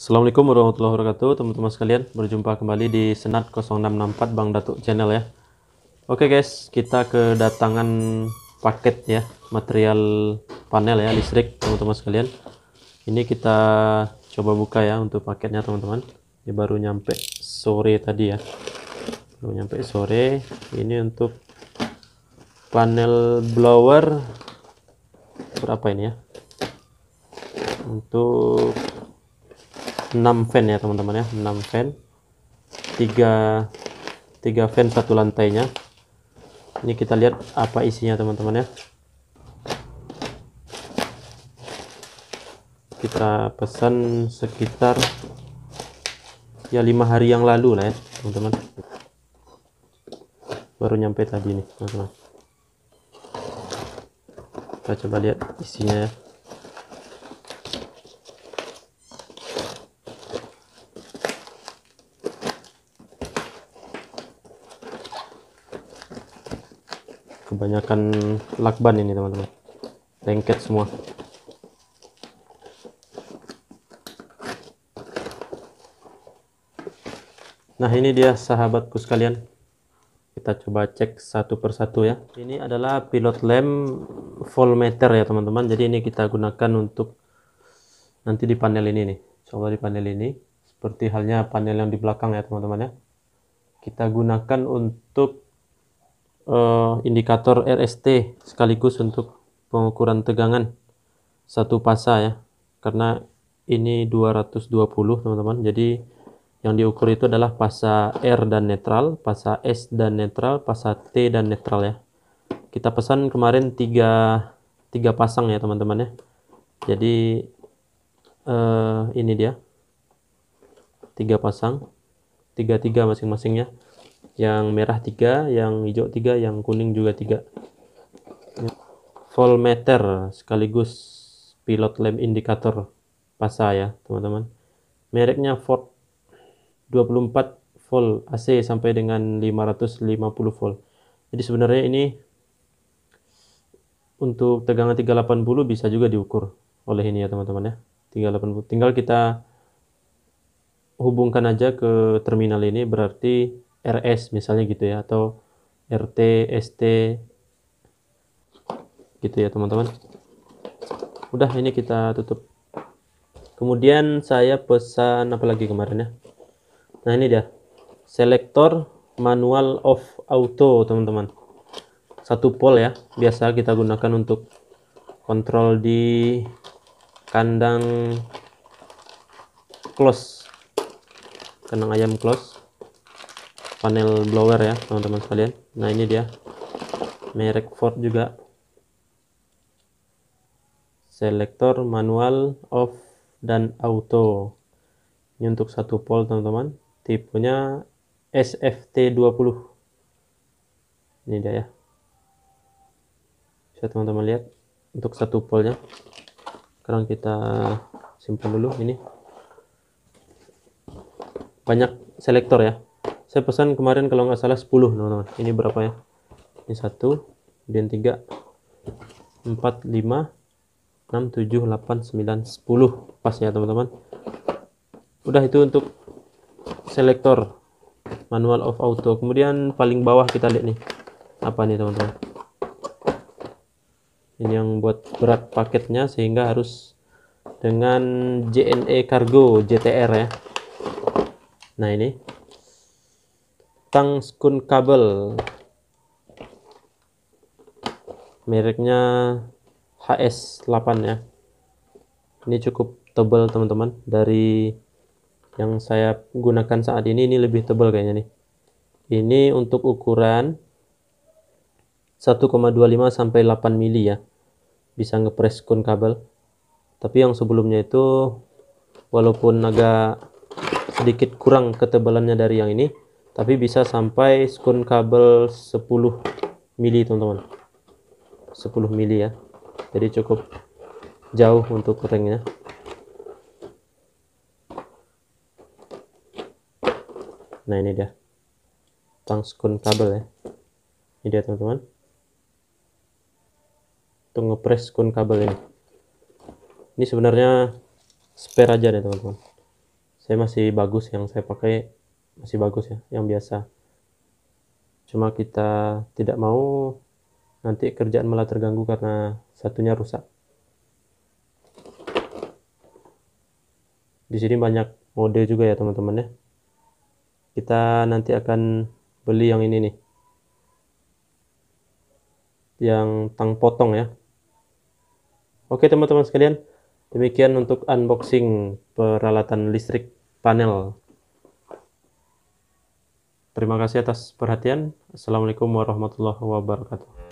Assalamualaikum warahmatullahi wabarakatuh teman-teman sekalian berjumpa kembali di Senat 0664 Bang Datuk channel ya Oke guys kita kedatangan paket ya material panel ya listrik teman-teman sekalian ini kita coba buka ya untuk paketnya teman-teman ini baru nyampe sore tadi ya baru nyampe sore ini untuk panel blower berapa ini ya untuk 6 fan ya teman-teman ya 6 fan 3 3 fan satu lantainya ini kita lihat apa isinya teman-teman ya kita pesan sekitar ya lima hari yang lalu lah ya teman-teman baru nyampe tadi nih teman-teman kita coba lihat isinya ya kebanyakan lakban ini teman-teman lengket semua nah ini dia sahabatku sekalian kita coba cek satu persatu ya ini adalah pilot lamp voltmeter ya teman-teman jadi ini kita gunakan untuk nanti di panel ini nih coba di panel ini seperti halnya panel yang di belakang ya teman-teman ya kita gunakan untuk uh, indikator RST sekaligus untuk pengukuran tegangan satu pasa ya karena ini 220 teman-teman jadi yang diukur itu adalah pasa R dan netral pasa S dan netral pasa T dan netral ya kita pesan kemarin tiga, tiga pasang ya teman-teman ya jadi uh, ini dia tiga pasang tiga tiga masing-masingnya yang merah 3 yang hijau 3 yang kuning juga 3 ya. voltmeter sekaligus pilot lamp indikator PASA ya teman-teman mereknya Ford 24 volt AC sampai dengan 550 volt jadi sebenarnya ini untuk tegangan 380 bisa juga diukur oleh ini ya teman-teman ya 380 tinggal kita hubungkan aja ke terminal ini berarti RS misalnya gitu ya atau RT, ST gitu ya teman-teman udah ini kita tutup kemudian saya pesan apalagi kemarin ya nah ini dia selektor manual off auto teman-teman satu pol ya biasa kita gunakan untuk kontrol di kandang close kandang ayam close panel blower ya teman-teman sekalian nah ini dia merek Ford juga selektor manual off dan auto ini untuk satu pol teman-teman tipenya SFT20 ini dia ya bisa teman-teman lihat untuk satu polnya sekarang kita simpan dulu ini banyak selektor ya saya pesan kemarin kalau nggak salah 10 teman-teman ini berapa ya ini satu kemudian 3 4 5 6 7 8 9 10 pas ya teman-teman udah itu untuk selektor manual of auto kemudian paling bawah kita lihat nih apa nih teman-teman ini yang buat berat paketnya sehingga harus dengan JNE Cargo JTR ya nah ini Tang skun kabel mereknya HS8 ya ini cukup tebal teman-teman dari yang saya gunakan saat ini ini lebih tebal kayaknya nih ini untuk ukuran 1,25 sampai 8 mili ya bisa ngepres kun kabel tapi yang sebelumnya itu walaupun agak sedikit kurang ketebalannya dari yang ini tapi bisa sampai skun kabel 10 mili teman-teman 10 mili ya jadi cukup jauh untuk keringnya nah ini dia tang skun kabel ya ini dia teman-teman untuk ngepres skun kabel ini ini sebenarnya spare aja deh teman-teman saya masih bagus yang saya pakai masih bagus ya yang biasa cuma kita tidak mau nanti kerjaan malah terganggu karena satunya rusak di sini banyak mode juga ya teman-teman ya kita nanti akan beli yang ini nih yang tang potong ya oke teman-teman sekalian demikian untuk unboxing peralatan listrik panel Terima kasih atas perhatian. Assalamualaikum warahmatullahi wabarakatuh.